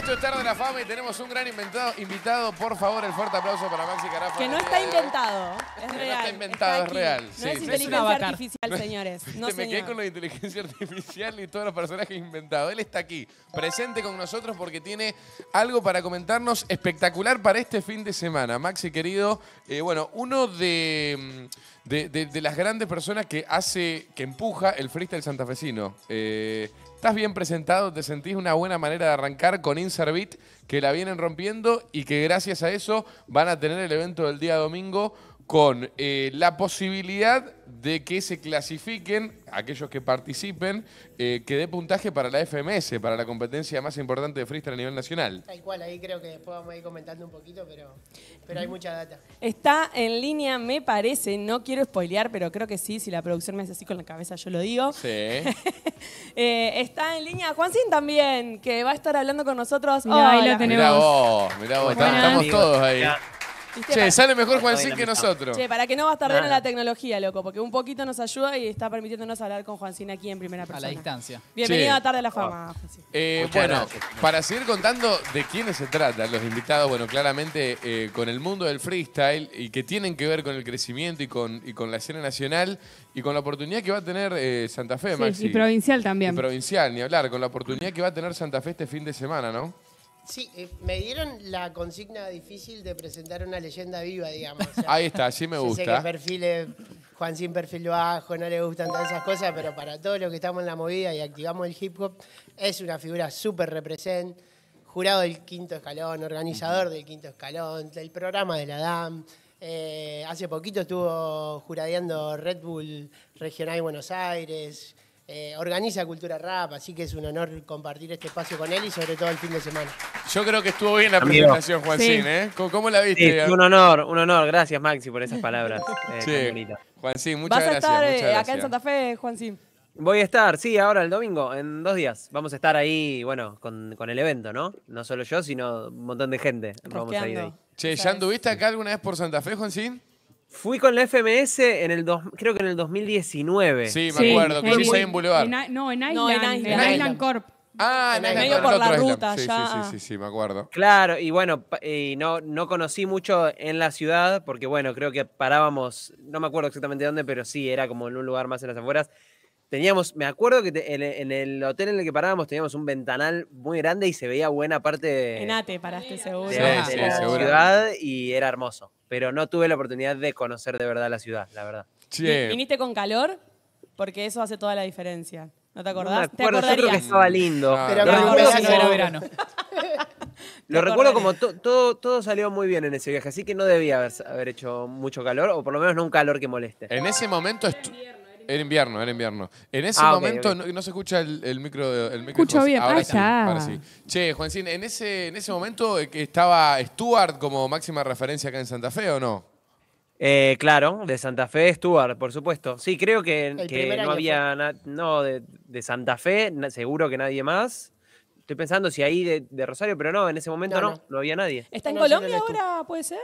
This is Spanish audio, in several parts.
Esto es Tarde de la Fama y tenemos un gran inventado, invitado. Por favor, el fuerte aplauso para Maxi Carafa. Que no está inventado, es real. no está inventado, es real. No es inteligencia artificial, señores. No, me quedé con la inteligencia artificial y todos los personajes inventados. Él está aquí, presente con nosotros porque tiene algo para comentarnos espectacular para este fin de semana. Maxi, querido, eh, bueno, uno mm, de... De, las grandes personas que hace, que empuja el freestyle santafesino. Eh, Estás bien presentado, te sentís una buena manera de arrancar con Inservit, que la vienen rompiendo y que gracias a eso van a tener el evento del día domingo con eh, la posibilidad de que se clasifiquen aquellos que participen, eh, que dé puntaje para la FMS, para la competencia más importante de freestyle a nivel nacional. Tal cual, ahí creo que después vamos a ir comentando un poquito, pero, hay mucha data. Está en línea, me parece, no quiero spoilear, pero creo que sí, si la producción me hace así con la cabeza yo lo digo. Sí. Eh, está en línea Juancín también, que va a estar hablando con nosotros. Mirá, ahí lo tenemos. vos, mirá vos, estamos, todos ahí. Che, sale mejor Juancín que nosotros. Che, para que no bastarden a la tecnología, loco, porque un poquito nos ayuda y está permitiéndonos hablar con Juancín aquí en primera persona. A la distancia. Bienvenido a Tarde a la Fama, ah. eh, bueno, para seguir contando de quiénes se trata, los invitados, bueno, claramente eh, con el mundo del freestyle y que tienen que ver con el crecimiento y con, y con la escena nacional y con la oportunidad que va a tener eh, Santa Fe, sí, y provincial también. provincial, ni hablar, con la oportunidad que va a tener Santa Fe este fin de semana, ¿no? Sí, eh, me dieron la consigna difícil de presentar una leyenda viva, digamos. Ahí está, sí me gusta. Sé que perfiles, Juan sin perfil bajo, no le gustan todas esas cosas, pero para todos los que estamos en la movida y activamos el hip hop, es una figura súper represent. Jurado del quinto escalón, organizador del quinto escalón, del programa de la DAM. Eh, hace poquito estuvo juradeando Red Bull Regional de Buenos Aires. Eh, organiza Cultura Rap, así que es un honor compartir este espacio con él y sobre todo el fin de semana. Yo creo que estuvo bien la presentación, Juancín. ¿eh? ¿Cómo, la viste? un honor, un honor. Gracias, Maxi, por esas palabras. Eh, muchas gracias. Vas a estar eh, acá en Santa Fe, Juancín? Voy a estar, sí, ahora el domingo, en dos días. Vamos a estar ahí, bueno, con, el evento, ¿no? No solo yo, sino un montón de gente. Vamos Che, ¿ya anduviste acá alguna vez por Santa Fe, Juancín? Fui con la FMS en el dos, creo que en el 2019. Sí, me acuerdo, en Boulevard. no, en Island, Corp. en en Island. Corp. Ah, en, medio por la ruta Sí, sí, sí, sí, me acuerdo. Claro, y bueno, y no, no conocí mucho en la ciudad, porque bueno, creo que parábamos, no me acuerdo exactamente dónde, pero sí, era como en un lugar más en las afueras. Teníamos, me acuerdo que e, en, el hotel en el que parábamos teníamos un ventanal muy grande y se veía buena parte de. En Ate paraste seguro. sí, la ciudad y era hermoso. Pero no tuve la oportunidad de conocer de verdad la ciudad, la verdad. Sí. ¿Viniste con calor? Porque eso hace toda la diferencia. ¿No te acordás? te acordarías. Yo creo que estaba lindo. pero no, era verano. Lo recuerdo como todo, todo salió muy bien en ese viaje, así que no debía haber, haber, hecho mucho calor, o por lo menos no un calor que moleste. En ese momento... Era invierno, era invierno. En ese ah, momento No, se escucha el, micro. El Escucho bien, ahora sí, Che, Juancín, en ese, en ese momento eh, que estaba Stuart como máxima referencia acá en Santa Fe, ¿o no? Eh, claro, de Santa Fe, Stuart, por supuesto. Sí, creo que, no había. No, de, Santa Fe, seguro que nadie más. Estoy pensando si ahí de, Rosario, pero no, en ese momento No, no, había nadie. ¿Está en Colombia ahora, puede ser?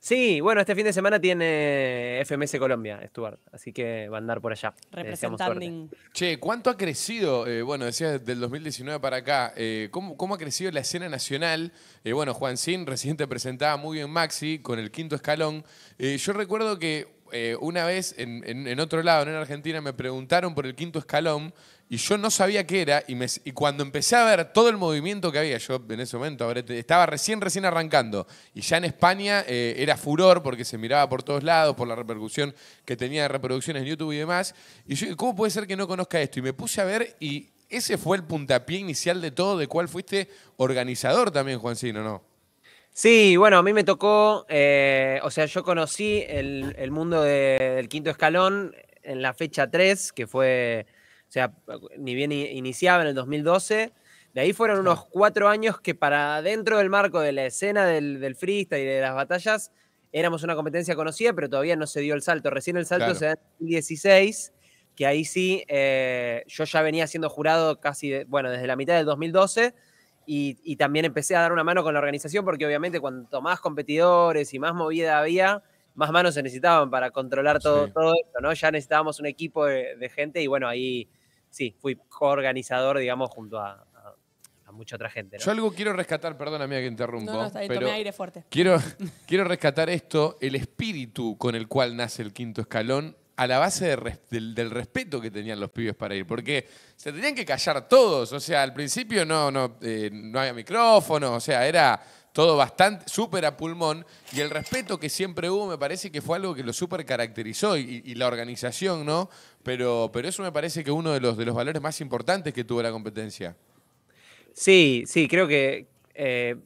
Sí, bueno, este fin de semana tiene FMS Colombia, Stuart, así que va a andar por allá. Representando. Che, ¿cuánto ha crecido? Eh, bueno, decías del 2019 para acá, eh, ¿cómo, ha crecido la escena nacional? Eh, bueno, Juan Sin recién presentaba muy bien Maxi con el quinto escalón. yo recuerdo que una vez en, en, otro lado, en Argentina, me preguntaron por el quinto escalón y yo no sabía qué era, y, cuando empecé a ver todo el movimiento que había, yo en ese momento estaba recién, recién arrancando, y ya en España eh, era furor porque se miraba por todos lados, por la repercusión que tenía de reproducciones en YouTube y demás, y yo, ¿cómo puede ser que no conozca esto? Y me puse a ver, y ese fue el puntapié inicial de todo, de cuál fuiste organizador también, Juancino, ¿no? Sí, bueno, a mí me tocó, eh, o sea, yo conocí el, mundo del quinto escalón en la fecha 3, que fue o sea, ni bien iniciaba en el 2012. De ahí fueron unos cuatro años que para dentro del marco de la escena del, freestyle y de las batallas éramos una competencia conocida, pero todavía no se dio el salto. Recién el salto se da en 2016, que ahí sí, eh, yo ya venía siendo jurado casi, bueno, desde la mitad del 2012. Y, también empecé a dar una mano con la organización porque obviamente cuanto más competidores y más movida había, más manos se necesitaban para controlar todo, todo esto, ¿no? Ya necesitábamos un equipo de, de gente y bueno, ahí sí, fui coorganizador, digamos, junto a, mucha otra gente. Yo algo quiero rescatar, perdona mía que interrumpo. No, está pero aire fuerte. Quiero, quiero rescatar esto, el espíritu con el cual nace el quinto escalón a la base del, respeto que tenían los pibes para ir, porque se tenían que callar todos, o sea, al principio no, no, eh, no había micrófono, o sea, era todo bastante, súper a pulmón, y el respeto que siempre hubo me parece que fue algo que lo súper caracterizó y, la organización, ¿no? Pero, pero eso me parece que uno de los, de los valores más importantes que tuvo la competencia. Sí, sí, creo que eh,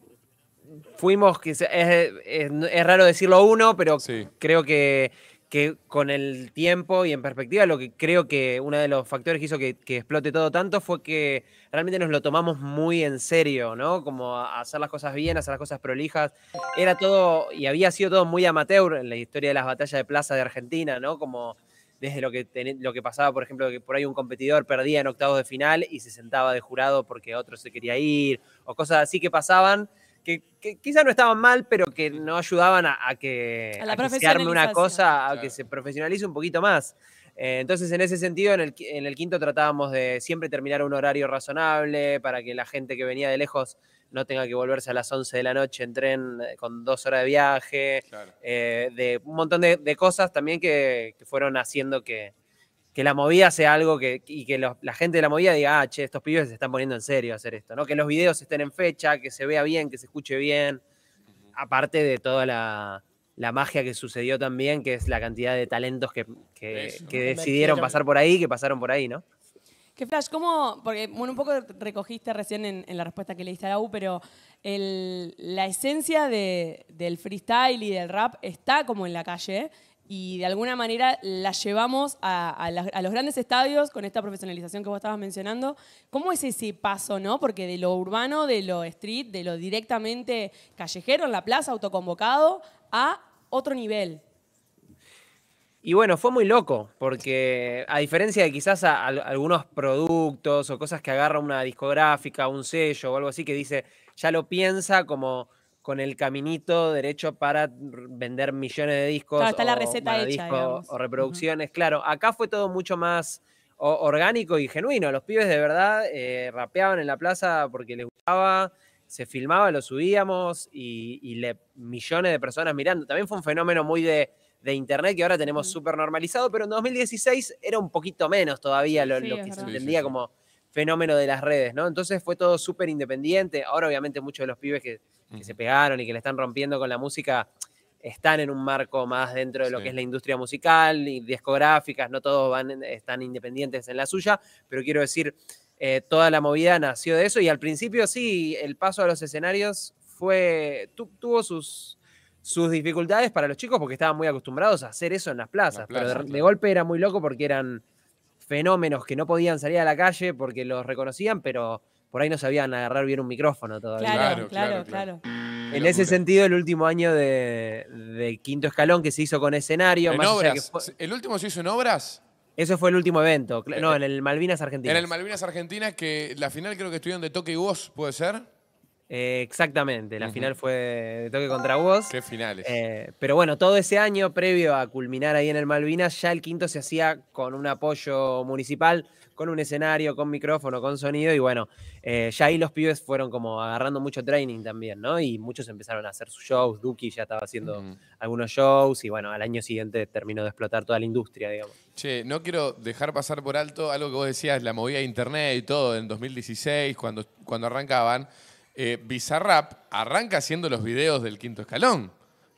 fuimos, es, es, es, raro decirlo uno, pero creo que que con el tiempo y en perspectiva, lo que creo que uno de los factores que hizo que, explote todo tanto fue que realmente nos lo tomamos muy en serio, ¿no? Como hacer las cosas bien, hacer las cosas prolijas. Era todo, y había sido todo muy amateur en la historia de las batallas de plaza de Argentina, ¿no? Como desde lo que, lo que pasaba, por ejemplo, que por ahí un competidor perdía en octavos de final y se sentaba de jurado porque otro se quería ir, o cosas así que pasaban que, quizás no estaban mal, pero que no ayudaban a, que, a, se una cosa, a que se profesionalice un poquito más. Eh, entonces, en ese sentido, en el, en el quinto tratábamos de siempre terminar un horario razonable para que la gente que venía de lejos no tenga que volverse a las 11 de la noche en tren eh, con dos horas de viaje, eh, de un montón de, cosas también que, que fueron haciendo que, que la movida sea algo que, y que la gente de la movida diga, ah, che, estos pibes se están poniendo en serio a hacer esto, ¿no? Que los videos estén en fecha, que se vea bien, que se escuche bien, aparte de toda la, magia que sucedió también, que es la cantidad de talentos que, decidieron pasar por ahí, que pasaron por ahí, ¿no? Que Flash, ¿cómo? Porque bueno, un poco recogiste recién en, la respuesta que le diste a la U, pero la esencia del freestyle y del rap está como en la calle y de alguna manera la llevamos a, los grandes estadios con esta profesionalización que vos estabas mencionando. ¿Cómo es ese paso, no? Porque de lo urbano, de lo street, de lo directamente callejero, en la plaza, autoconvocado, a otro nivel. Y bueno, fue muy loco, porque a diferencia de quizás algunos productos o cosas que agarra una discográfica, un sello o algo así que dice, ya lo piensa como con el caminito derecho para vender millones de discos. Claro, o, la receta o reproducciones. Claro, acá fue todo mucho más orgánico y genuino. Los pibes de verdad eh, rapeaban en la plaza porque les gustaba, se filmaba, lo subíamos y, millones de personas mirando. También fue un fenómeno muy de, internet que ahora tenemos súper normalizado, pero en 2016 era un poquito menos todavía lo que se entendía como fenómeno de las redes, ¿no? Entonces fue todo súper independiente. Ahora, obviamente, muchos de los pibes que, se pegaron y que le están rompiendo con la música están en un marco más dentro de lo que es la industria musical y discográficas, no todos van, están independientes en la suya, pero quiero decir, eh, toda la movida nació de eso y al principio sí, el paso a los escenarios fue, tuvo sus, sus dificultades para los chicos porque estaban muy acostumbrados a hacer eso en las plazas, pero de, golpe era muy loco porque eran fenómenos que no podían salir a la calle porque los reconocían, pero por ahí no sabían agarrar bien un micrófono todavía. Claro, claro, claro. En ese sentido, el último año de, Quinto Escalón que se hizo con escenario. ¿El último se hizo en obras? Eso fue el último evento. Eh, no, eh, en el Malvinas Argentina. En el Malvinas Argentina, que la final creo que estuvieron de toque y voz, ¿puede ser? Eh, exactamente, la final fue de toque contra vos. Qué finales. Eh, pero bueno, todo ese año previo a culminar ahí en el Malvinas, ya el quinto se hacía con un apoyo municipal, con un escenario, con micrófono, con sonido. Y bueno, eh, ya ahí los pibes fueron como agarrando mucho training también, ¿no? Y muchos empezaron a hacer sus shows. Duki ya estaba haciendo algunos shows y bueno, al año siguiente terminó de explotar toda la industria, digamos. Che, no quiero dejar pasar por alto algo que vos decías, la movida de internet y todo en 2016, cuando, cuando arrancaban. Eh, Bizarrap arranca haciendo los videos del quinto escalón.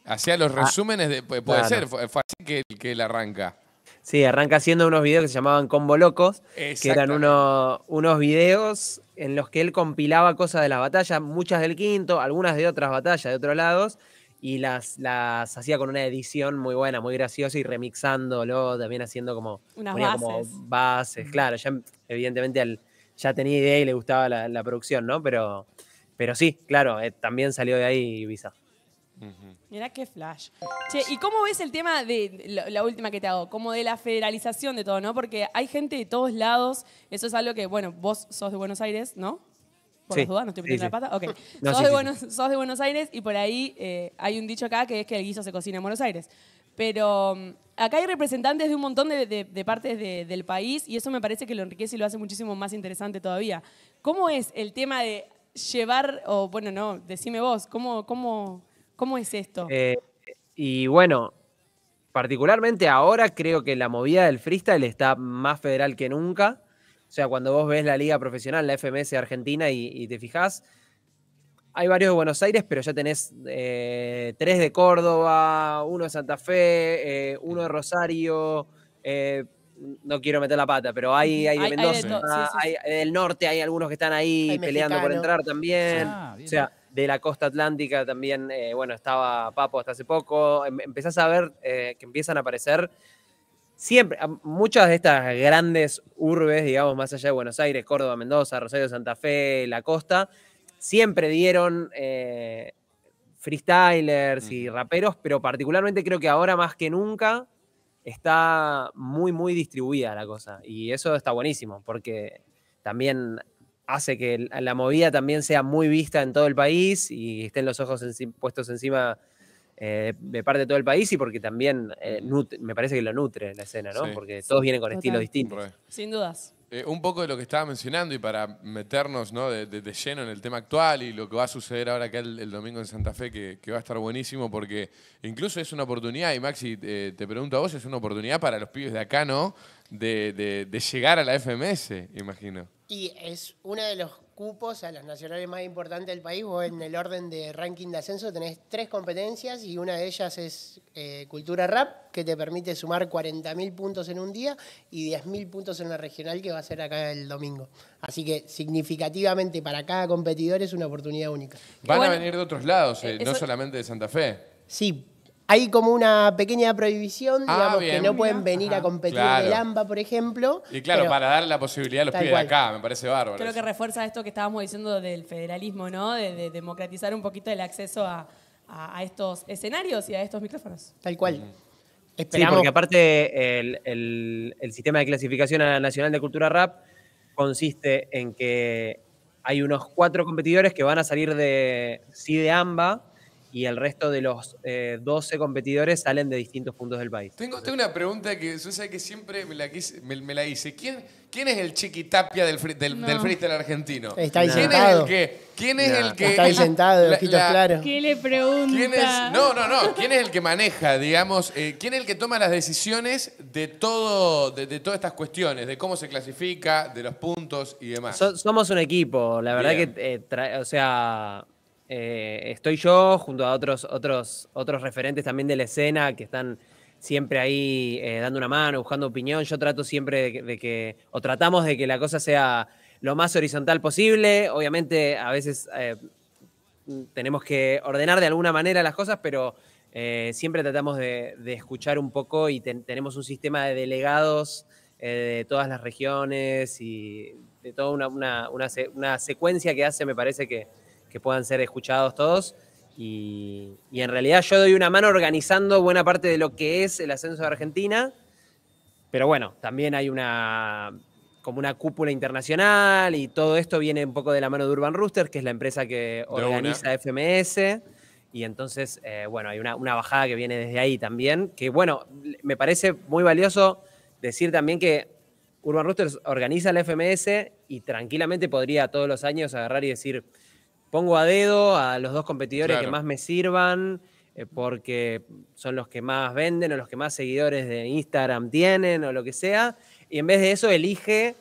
Hacía los ah. resúmenes, de, puede ser, fue, así que, él arranca. Sí, arranca haciendo unos videos que se llamaban Combo Locos, que eran unos videos en los que él compilaba cosas de las batallas, muchas del quinto, algunas de otras batallas de otros lados, y las, las hacía con una edición muy buena, muy graciosa, y remixándolo, también haciendo como, Unas bases. bases. Claro, ya evidentemente ya tenía idea y le gustaba la, la producción, ¿no? Pero pero sí, claro, eh, también salió de ahí Visa. mira Mirá qué flash. Che, ¿y cómo ves el tema de la, última que te hago? Como de la federalización de todo, ¿no? Porque hay gente de todos lados. Eso es algo que, bueno, vos sos de Buenos Aires, ¿no? Por las dudas, no estoy metiendo la pata. Ok. sos, de Buenos, sos, Aires y por ahí eh, hay un dicho acá que es que el guiso se cocina en Buenos Aires. Pero mm, acá hay representantes de un montón de, partes del país y eso me parece que lo enriquece y lo hace muchísimo más interesante todavía. ¿Cómo es el tema de llevar, o bueno, no, decime vos, ¿cómo, cómo, cómo es esto? Eh, y bueno, particularmente ahora creo que la movida del freestyle está más federal que nunca. O sea, cuando vos ves la liga profesional, la FMS Argentina, y, te fijás, hay varios de Buenos Aires, pero ya tenés eh, tres de Córdoba, uno de Santa Fe, eh, uno de Rosario, eh, no quiero meter la pata, pero hay, hay de Mendoza, hay, del norte, hay algunos que están ahí peleando por entrar también. Ah, o sea, de la costa atlántica también, eh, bueno, estaba Papo hasta hace poco. Em, empezás a ver eh, que empiezan a aparecer siempre, muchas de estas grandes urbes, digamos, más allá de Buenos Aires, Córdoba, Mendoza, Rosario, Santa Fe, la costa, siempre dieron eh, freestylers y raperos, pero particularmente creo que ahora más que nunca está muy, muy distribuida la cosa. Y eso está buenísimo, porque también hace que la movida también sea muy vista en todo el país y estén los ojos puestos encima eh, de parte de todo el país y porque también eh, me parece que lo nutre la escena, ¿no? Porque todos vienen con estilos distintos. Sin dudas. Eh, un poco de lo que estaba mencionando y para meternos ¿no? de, lleno en el tema actual y lo que va a suceder ahora acá el, domingo en Santa Fe, que, va a estar buenísimo porque incluso es una oportunidad, y Maxi, te pregunto a vos, es una oportunidad para los pibes de acá, ¿no? de, llegar a la FMS, imagino. Y es una de los cupos a las nacionales más importantes del país. Vos en el orden de ranking de ascenso tenés tres competencias y una de ellas es eh, Cultura Rap, que te permite sumar 40.000 puntos en un día y 10.000 puntos en la regional que va a ser acá el domingo. Así que significativamente para cada competidor es una oportunidad única. Van a venir de otros lados, eh, eh, no solamente de Santa Fe. Sí, hay como una pequeña prohibición, ah, digamos, que no pueden venir a competir en el AMBA, por ejemplo. Y claro, para dar la posibilidad a los pibes de acá, me parece bárbaro. Creo que refuerza esto que estábamos diciendo del federalismo, ¿no? De, democratizar un poquito el acceso a, estos escenarios y a estos micrófonos. Tal cual. Sí, porque aparte el, sistema de clasificación nacional de cultura rap consiste en que hay unos cuatro competidores que van a salir de sí de AMBA y el resto de los 12 eh, competidores salen de distintos puntos del país. Tengo, una pregunta que que siempre me la, me, la hice. ¿Quién, ¿Quién es el chiquitapia del, del, freestyle argentino? Está ¿Quién es el que.? ¿Quién es el que.? Está ahí sentado, ojitos claros. ¿Qué le pregunta? no, no, no. ¿Quién es el que maneja, digamos? Eh, ¿Quién es el que toma las decisiones de, todo, de, todas estas cuestiones? De cómo se clasifica, de los puntos y demás. somos un equipo. La verdad que. Eh, o sea eh, estoy yo junto a otros, otros, otros referentes también de la escena que están siempre ahí eh, dando una mano, buscando opinión. Yo trato siempre de, que, o tratamos de que la cosa sea lo más horizontal posible. Obviamente a veces eh, tenemos que ordenar de alguna manera las cosas, pero siempre tratamos de, escuchar un poco y tenemos un sistema de delegados de todas las regiones y de toda una secuencia que hace, me parece que que puedan ser escuchados todos. Y, en realidad yo doy una mano organizando buena parte de lo que es el ascenso de Argentina. Pero bueno, también hay una como una cúpula internacional y todo esto viene un poco de la mano de Urban Rooster, que es la empresa que organiza FMS. Y entonces, eh, bueno, hay una, una, bajada que viene desde ahí también, que bueno, me parece muy valioso decir también que Urban Roosters organiza la FMS y tranquilamente podría todos los años agarrar y decir, pongo a dedo a los dos competidores que más me sirvan, eh, porque son los que más venden o los que más seguidores de Instagram tienen o lo que sea, y en vez de eso elige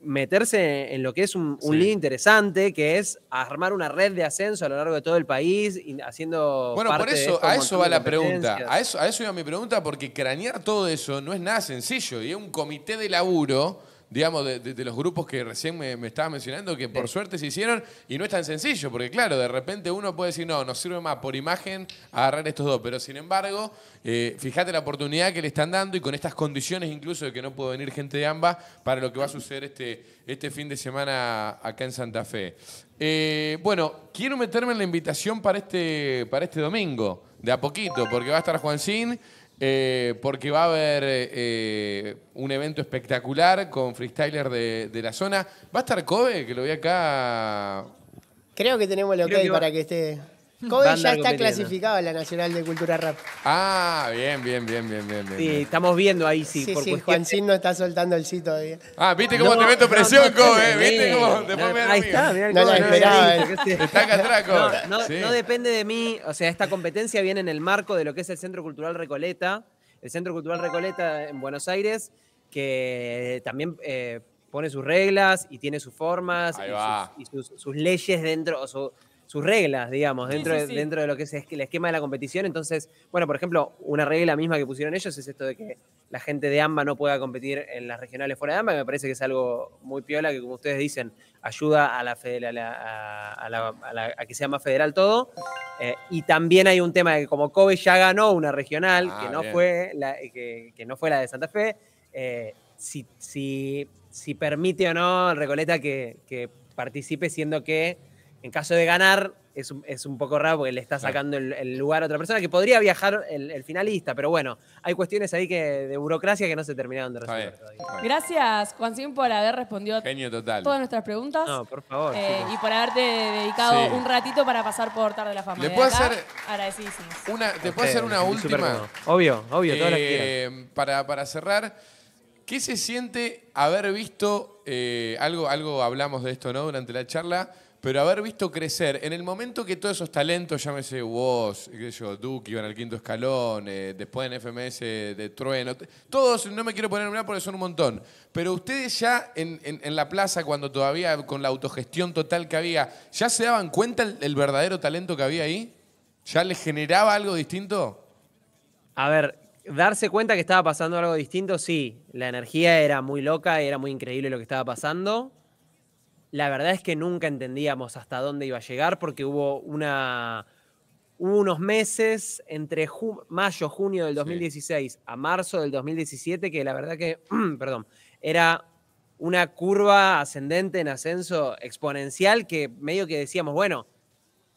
meterse en lo que es un, lío interesante, que es armar una red de ascenso a lo largo de todo el país, haciendo... Bueno, por eso, a eso va la pregunta, a eso, a eso iba mi pregunta, porque cranear todo eso no es nada sencillo, y es un comité de laburo digamos, de, los grupos que recién me, estaba mencionando, que por suerte se hicieron, y no es tan sencillo, porque claro, de repente uno puede decir, no, nos sirve más por imagen agarrar estos dos, pero sin embargo, eh, fíjate la oportunidad que le están dando y con estas condiciones incluso de que no puede venir gente de ambas para lo que va a suceder este, este fin de semana acá en Santa Fe. Eh, bueno, quiero meterme en la invitación para este, para este domingo, de a poquito, porque va a estar Juancín. Eh, porque va a haber eh, un evento espectacular con freestyler de, la zona. ¿Va a estar Kobe? Que lo vi acá. Creo que tenemos el ok para que esté. Kobe ya está clasificado a la Nacional de Cultura Rap. Ah, bien, bien, bien, bien, bien. Sí, estamos viendo ahí, sí. Sí, por no está soltando el cito Ah, viste cómo te meto presión, Ahí está, No esperaba, No, depende de mí. O sea, esta competencia viene en el marco de lo que es el Centro Cultural Recoleta. El Centro Cultural Recoleta en Buenos Aires, que eh, también eh, pone sus reglas y tiene sus formas y, sus, leyes dentro, sus reglas, digamos, dentro, De, dentro de lo que es el esquema de la competición. Entonces, bueno, por ejemplo, una regla misma que pusieron ellos es esto de que la gente de AMBA no pueda competir en las regionales fuera de AMBA, que me parece que es algo muy piola, que como ustedes dicen, ayuda a, la, que sea más federal todo. Eh, y también hay un tema de que como Kobe ya ganó una regional, ah, que, no fue la, que, no fue la de Santa Fe, eh, si, permite o no Recoleta que, que participe siendo que en caso de ganar, es un, poco raro porque le está sacando el, lugar a otra persona que podría viajar el, finalista, pero bueno, hay cuestiones ahí que de burocracia que no se terminaron de resolver. Todavía. Gracias, Juancín, por haber respondido todas nuestras preguntas. No, por favor. Eh, y por haberte dedicado un ratito para pasar por Tarde la Fama. ¿Le puedo hacer una, ¿te puedo hacer una última? Obvio, obvio, que eh, para, cerrar. ¿Qué se siente haber visto, eh, algo, algo hablamos de esto ¿no? durante la charla, pero haber visto crecer, en el momento que todos esos talentos, llámese vos, qué sé yo, Duque, iban al Quinto Escalón, eh, después en FMS de Trueno, todos, no me quiero poner en una porque son un montón, pero ustedes ya en, la plaza, cuando todavía con la autogestión total que había, ¿ya se daban cuenta el, verdadero talento que había ahí? ¿Ya les generaba algo distinto? A ver, darse cuenta que estaba pasando algo distinto, sí. La energía era muy loca, era muy increíble lo que estaba pasando la verdad es que nunca entendíamos hasta dónde iba a llegar porque hubo unos meses entre mayo, junio del 2016 a marzo del 2017 que la verdad que, perdón, era una curva ascendente en ascenso exponencial que medio que decíamos, bueno,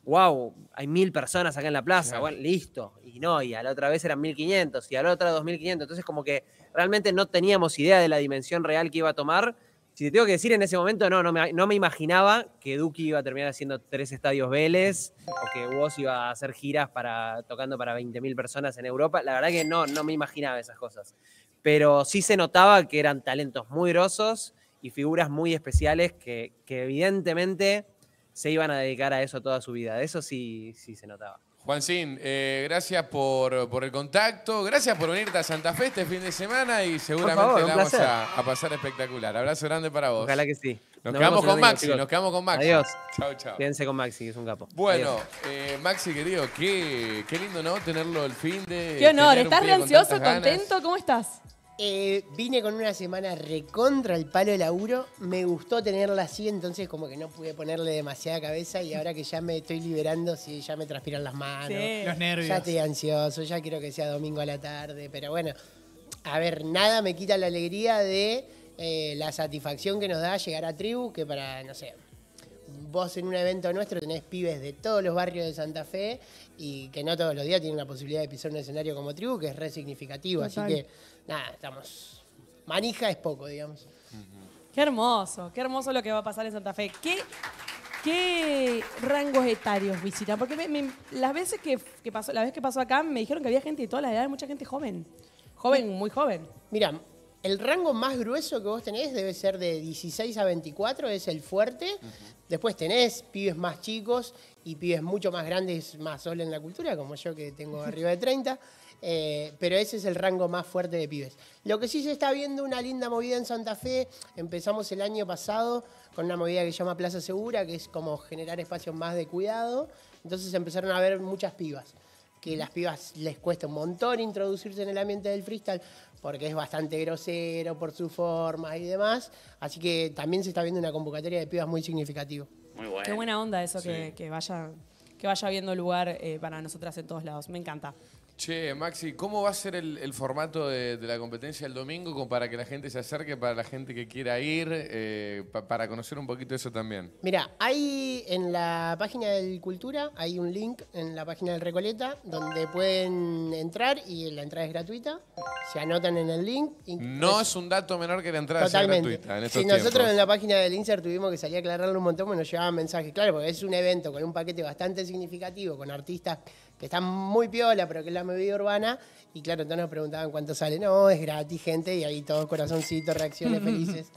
wow, hay mil personas acá en la plaza, listo. Y no, y a la otra vez eran 1500 y a la otra 2500. Entonces como que realmente no teníamos idea de la dimensión real que iba a tomar si te tengo que decir en ese momento, no, no me, imaginaba que Duki iba a terminar haciendo tres estadios Vélez o que vos iba a hacer giras para, tocando para 20.000 personas en Europa. La verdad que no, no me imaginaba esas cosas. Pero sí se notaba que eran talentos muy grosos y figuras muy especiales que, que evidentemente se iban a dedicar a eso toda su vida. Eso sí, sí se notaba. Juancín, eh, gracias por, el contacto, gracias por venirte a Santa Fe este fin de semana y seguramente la vamos a, pasar espectacular. Abrazo grande para vos. Ojalá que sí. Nos, quedamos con Maxi, nos quedamos con Maxi. Adiós. Chao, chao. Quédense con Maxi, que es un capo. Bueno, eh, Maxi, querido, qué, lindo, ¿no? Tenerlo el fin de. Qué honor, ¿estás ansioso, contento? ¿Cómo estás? Eh, vine con una semana recontra el palo de laburo. Me gustó tenerla así, entonces como que no pude ponerle demasiada cabeza y ahora que ya me estoy liberando, sí, ya me transpiran las manos. Los nervios. Ya estoy ansioso, ya quiero que sea domingo a la tarde. Pero bueno, a ver, nada me quita la alegría de eh, la satisfacción que nos da llegar a Tribu, que para, no sé, vos en un evento nuestro tenés pibes de todos los barrios de Santa Fe y que no todos los días tienen la posibilidad de pisar un escenario como tribu, que es re significativo. Así que nada, estamos. Manija es poco, digamos. Qué hermoso, qué hermoso lo que va a pasar en Santa Fe. ¿Qué, qué rangos etarios visitan? Porque las veces que, pasó, la vez que pasó acá me dijeron que había gente de todas las edades, mucha gente joven. Joven, muy joven. Mira, el rango más grueso que vos tenés debe ser de 16 a 24, es el fuerte. Después tenés pibes más chicos y pibes mucho más grandes, más solo en la cultura, como yo que tengo arriba de 30. Eh, pero ese es el rango más fuerte de pibes. Lo que sí se está viendo una linda movida en Santa Fe, empezamos el año pasado con una movida que se llama Plaza Segura, que es como generar espacios más de cuidado. Entonces empezaron a haber muchas pibas que las pibas les cuesta un montón introducirse en el ambiente del freestyle porque es bastante grosero por su forma y demás. Así que también se está viendo una convocatoria de pibas muy significativa. Muy Qué buena onda eso que, vaya que vaya viendo lugar eh, para nosotras en todos lados. Me encanta. Che, Maxi, ¿cómo va a ser el, formato de, la competencia el domingo para que la gente se acerque, para la gente que quiera ir, eh, para conocer un poquito eso también? Mira, hay en la página del Cultura, hay un link en la página del Recoleta donde pueden entrar y la entrada es gratuita. Se anotan en el link. No es, un dato menor que la entrada gratuita. En si nosotros en la página del INSER tuvimos que salir a aclararlo un montón, porque nos llevaban mensajes, claro, porque es un evento con un paquete bastante significativo, con artistas que está muy piola, pero que es la movida urbana. Y claro, entonces nos preguntaban cuánto sale. No, es gratis, gente. Y ahí todos corazoncitos, reacciones felices.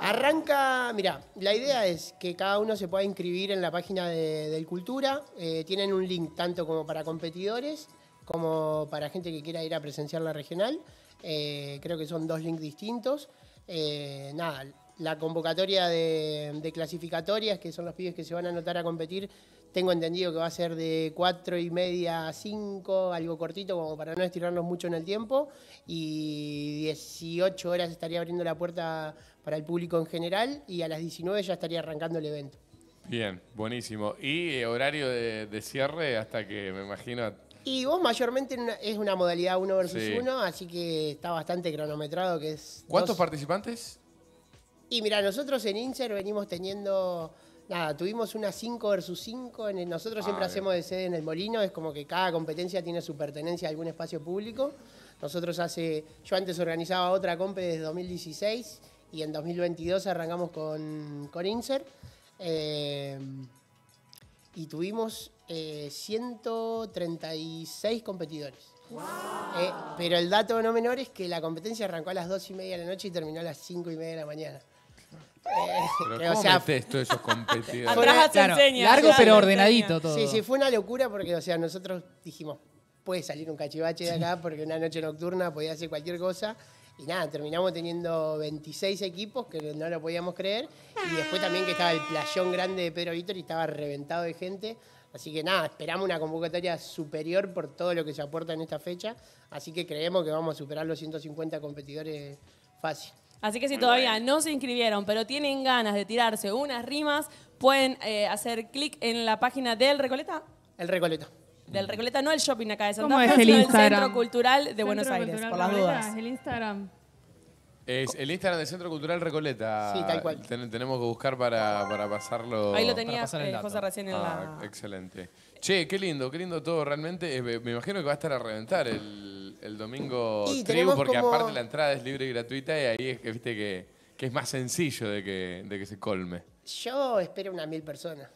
Arranca, mira, la idea es que cada uno se pueda inscribir en la página de, del Cultura. Eh, tienen un link tanto como para competidores como para gente que quiera ir a presenciar la regional. Eh, creo que son dos links distintos. Eh, nada, la convocatoria de, clasificatorias, que son los pibes que se van a anotar a competir, tengo entendido que va a ser de 4 y media a 5, algo cortito, como para no estirarnos mucho en el tiempo, y 18 horas estaría abriendo la puerta para el público en general, y a las 19 ya estaría arrancando el evento. Bien, buenísimo. ¿Y eh, horario de, cierre hasta que, me imagino... Y vos mayormente es una modalidad uno versus uno, así que está bastante cronometrado que es... ¿Cuántos participantes? Y mira, nosotros en Inser venimos teniendo, nada, tuvimos una 5 versus 5, nosotros siempre ah, hacemos de sede en el molino, es como que cada competencia tiene su pertenencia a algún espacio público. Nosotros hace, yo antes organizaba otra compe desde 2016 y en 2022 arrancamos con, Inser. Eh, y tuvimos 136 eh, competidores. Eh, pero el dato no menor es que la competencia arrancó a las 2 y media de la noche y terminó a las 5 y media de la mañana. Pero eh, o sea, esos competidores? largo pero ordenadito todo. Sí, sí, fue una locura porque, o sea, nosotros dijimos, puede salir un cachivache de acá porque una noche nocturna podía hacer cualquier cosa. Y nada, terminamos teniendo 26 equipos que no lo podíamos creer. Y después también que estaba el playón grande de Pedro Víctor y estaba reventado de gente. Así que nada, esperamos una convocatoria superior por todo lo que se aporta en esta fecha. Así que creemos que vamos a superar los 150 competidores fácil. Así que si todavía no se inscribieron, pero tienen ganas de tirarse unas rimas, pueden eh, hacer clic en la página del Recoleta. El Recoleta. Del Recoleta, no el shopping acá de Santa es el Instagram? el Centro Cultural de Buenos Aires, por las dudas. El Instagram. el Instagram del Centro Cultural Recoleta. Sí, tal cual. tenemos que buscar para, para pasarlo. Ahí lo tenía eh, recién en ah, la... excelente. Che, qué lindo, qué lindo todo realmente. Eh, me imagino que va a estar a reventar el, el domingo porque aparte la entrada es libre y gratuita y ahí es que viste que, es más sencillo de que, se colme. Yo espero unas mil personas.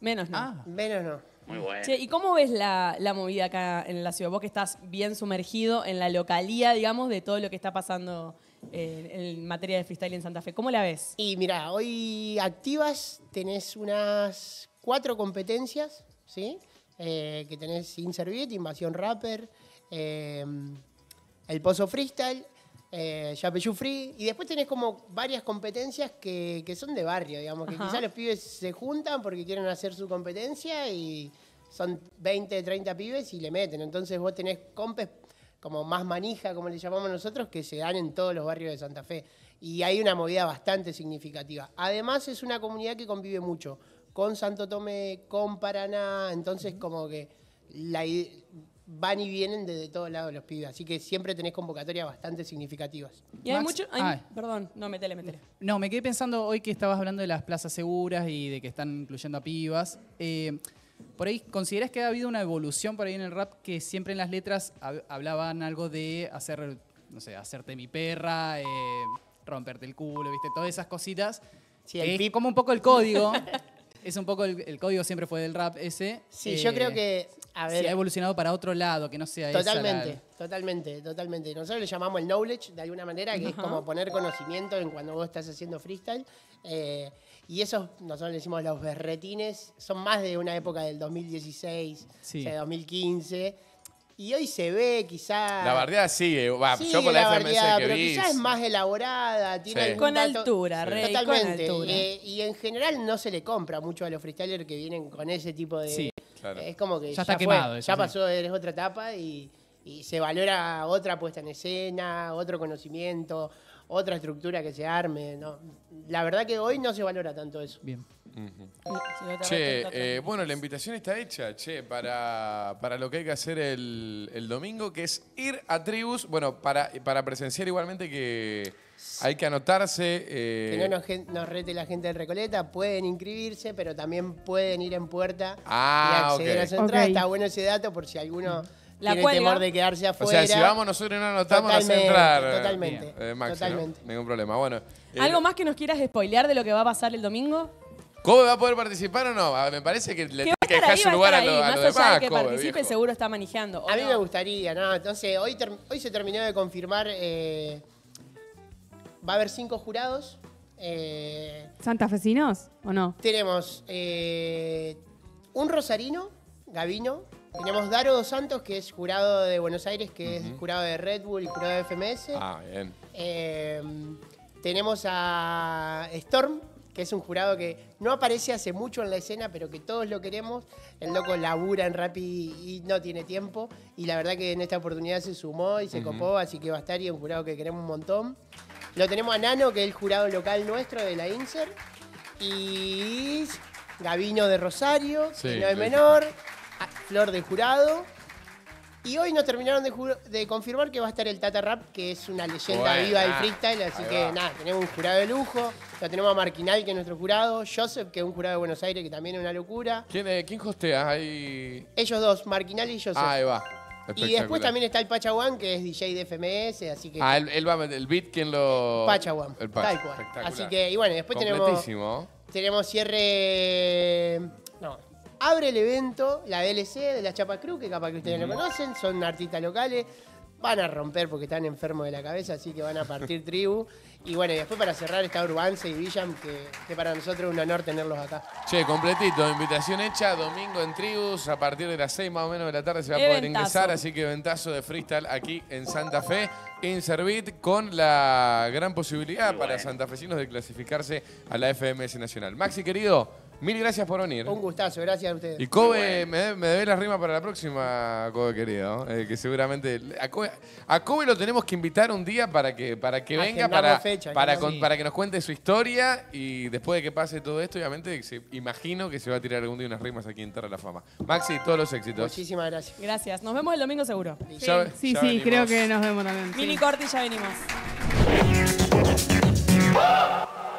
Menos no. Ah. Menos no. Muy bueno. ¿y cómo ves la, movida acá en la ciudad? Vos que estás bien sumergido en la localía, digamos, de todo lo que está pasando eh, en, materia de freestyle en Santa Fe. ¿Cómo la ves? Y mira, hoy activas, tenés unas cuatro competencias, ¿sí? Eh, que tenés Inserviet, Invasión Rapper, Em, el Pozo Freestyle, eh, Free, y después tenés como varias competencias que, son de barrio, digamos, que quizás los pibes se juntan porque quieren hacer su competencia y son 20, 30 pibes y le meten. Entonces vos tenés compes como más manija, como le llamamos nosotros, que se dan en todos los barrios de Santa Fe. Y hay una movida bastante significativa. Además es una comunidad que convive mucho con Santo Tomé, con Paraná, entonces como que la, van y vienen desde todos lados los pibes. Así que siempre tenés convocatorias bastante significativas. Y hay mucho. perdón, no, metele, metele. No, me quedé pensando hoy que estabas hablando de las plazas seguras y de que están incluyendo a pibas. Eh, por ahí, ¿considerás que ha habido una evolución por ahí en el rap que siempre en las letras hablaban algo de hacer, no sé, hacerte mi perra, eh, romperte el culo, viste, todas esas cositas? Sí, el como un poco el código. es un poco el, código siempre fue del rap ese. Sí, yo creo eh, que ha evolucionado para otro lado, que no sea Totalmente, esa totalmente, totalmente. Nosotros le llamamos el knowledge de alguna manera, que es como poner conocimiento en cuando vos estás haciendo freestyle. Eh, y esos, nosotros le decimos los berretines, son más de una época del 2016, o sea, 2015. Y hoy se ve, quizás. La bardeada sigue. Va, yo con la, la pero Quizás es más elaborada, tiene Con altura, rey. Totalmente. y en general no se le compra mucho a los freestylers que vienen con ese tipo de, es como que ya, está ya pasó, eres otra etapa y, se valora otra puesta en escena, otro conocimiento, otra estructura que se arme. ¿no? La verdad que hoy no se valora tanto eso. Bien. Che, eh, bueno, la invitación está hecha, che, para, lo que hay que hacer el, domingo, que es ir a tribus, bueno, para, para presenciar igualmente que hay que anotarse. Que eh, no nos, rete la gente del Recoleta. Pueden inscribirse, pero también pueden ir en puerta ah, y acceder a su entrada. Está bueno ese dato por si alguno tiene temor de quedarse afuera. O sea, si vamos nosotros no anotamos, a hace entrar. Eh, totalmente. Eh, totalmente. ¿no? Ningún problema. Bueno. ¿Algo más que nos quieras spoilear de lo que va a pasar el domingo? ¿Cómo va a poder participar o no? Ah, me parece que le tiene que dejar su lugar a, lo, a más de que participe, seguro está manejando. A mí me gustaría, ¿no? Entonces, hoy, hoy se terminó de confirmar Va a haber cinco jurados. Eh, ¿Santafesinos o no? Tenemos eh, un rosarino, Gavino. Tenemos Daro Dos Santos, que es jurado de Buenos Aires, que es jurado de Red Bull y jurado de FMS. Ah, bien. Eh, tenemos a Storm, que es un jurado que no aparece hace mucho en la escena, pero que todos lo queremos. El loco labura en Rappi y no tiene tiempo. Y la verdad que en esta oportunidad se sumó y se copó, así que va a estar y es un jurado que queremos un montón. Lo tenemos a Nano, que es el jurado local nuestro de la INSER. Y Gavino de Rosario, que no es menor. Ah, Flor de jurado. Y hoy nos terminaron de, confirmar que va a estar el Tata Rap, que es una leyenda viva del ah, freestyle. Así que nada, tenemos un jurado de lujo. Lo tenemos a Marquinal, que es nuestro jurado. Joseph, que es un jurado de Buenos Aires, que también es una locura. ¿Quién, ¿quién hostea ahí? Ellos dos, Marquinal y Joseph. Ahí va. Y después también está el Pachawan, que es DJ de FMS, así que... Ah, él, va a meter el beat, ¿quién lo...? Pachawan, el Pacha. tal Así que, y bueno, después tenemos... Tenemos cierre... No. Abre el evento, la DLC de la Chapa Cruz, que capaz que ustedes no conocen, son artistas locales van a romper porque están enfermos de la cabeza, así que van a partir tribu. Y bueno, después para cerrar está Urbance y Villam, que, que, para nosotros es un honor tenerlos acá. Che, completito, invitación hecha, domingo en tribus, a partir de las 6 más o menos de la tarde se va a poder ingresar, así que ventazo de freestyle aquí en Santa Fe, en Servit, con la gran posibilidad para santafesinos de clasificarse a la FMS Nacional. Maxi, querido. Mil gracias por venir. Un gustazo, gracias a ustedes. Y Kobe, me, debe la rima para la próxima, Kobe querido. Eh, que seguramente. A Kobe, lo tenemos que invitar un día para que, para que venga, para, para, que nos cuente su historia. Y después de que pase todo esto, obviamente, imagino que se va a tirar algún día unas rimas aquí en Terra la Fama. Maxi, todos los éxitos. Muchísimas gracias. Gracias. Nos vemos el domingo seguro. Sí, sí, creo que nos vemos también. Mini corte y ya venimos.